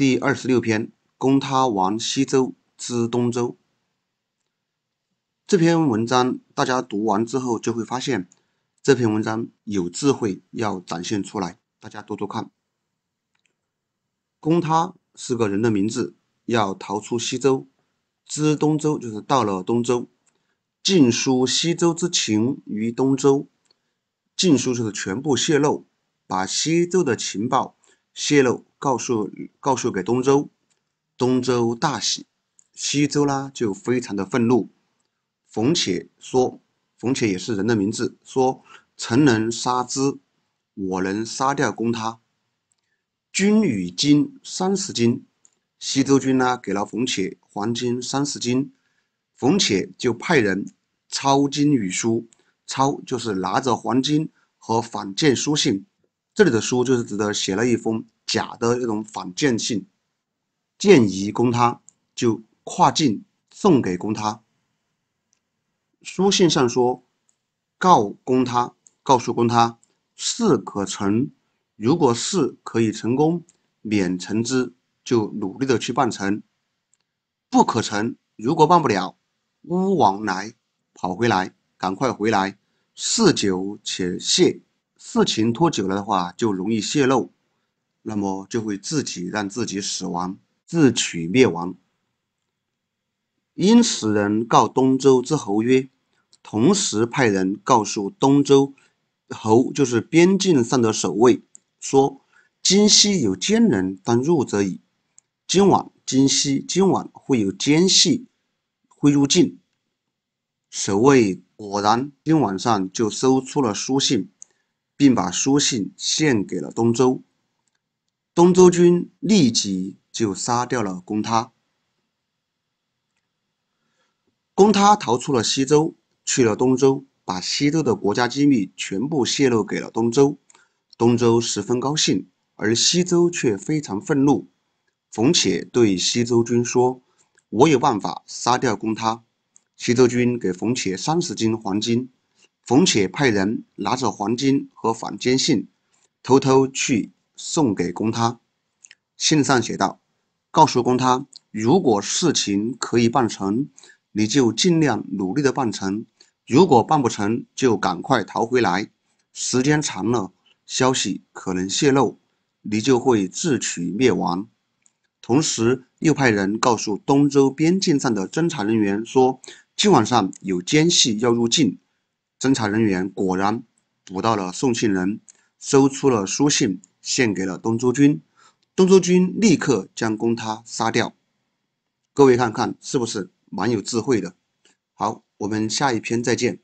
第二十六篇，公他王西周之东周。这篇文章大家读完之后就会发现，这篇文章有智慧要展现出来。大家读读看。公他是个人的名字，要逃出西周，知东周就是到了东周。晋书西周之情于东周，晋书就是全部泄露，把西周的情报泄露。告诉告诉给东周，东周大喜，西周呢就非常的愤怒。冯且说，冯且也是人的名字，说：“臣能杀之，我能杀掉攻他。”君与金三十斤，西周君呢给了冯且黄金三十斤，冯且就派人抄金与书，抄就是拿着黄金和反间书信，这里的书就是指的写了一封。假的一种反间信，建议公他就跨境送给公他。书信上说，告公他，告诉公他，事可成，如果事可以成功，免成之，就努力的去办成。不可成，如果办不了，勿往来，跑回来，赶快回来。事久且泄，事情拖久了的话，就容易泄露。那么就会自己让自己死亡，自取灭亡。因此，人告东周之侯曰，同时派人告诉东周侯，就是边境上的守卫，说今夕有奸人当入者矣。今晚，今夕，今晚会有奸细会入境。守卫果然，今晚上就收出了书信，并把书信献给了东周。东周军立即就杀掉了公他，公他逃出了西周，去了东周，把西周的国家机密全部泄露给了东周。东周十分高兴，而西周却非常愤怒。冯且对西周军说：“我有办法杀掉公他。”西周军给冯且三十斤黄金，冯且派人拿着黄金和反间信，偷偷去。送给公他，信上写道：“告诉公他，如果事情可以办成，你就尽量努力的办成；如果办不成就赶快逃回来。时间长了，消息可能泄露，你就会自取灭亡。”同时，又派人告诉东周边境上的侦查人员说：“今晚上有奸细要入境。”侦查人员果然捕到了送信人，收出了书信。献给了东周军，东周军立刻将公他杀掉。各位看看是不是蛮有智慧的？好，我们下一篇再见。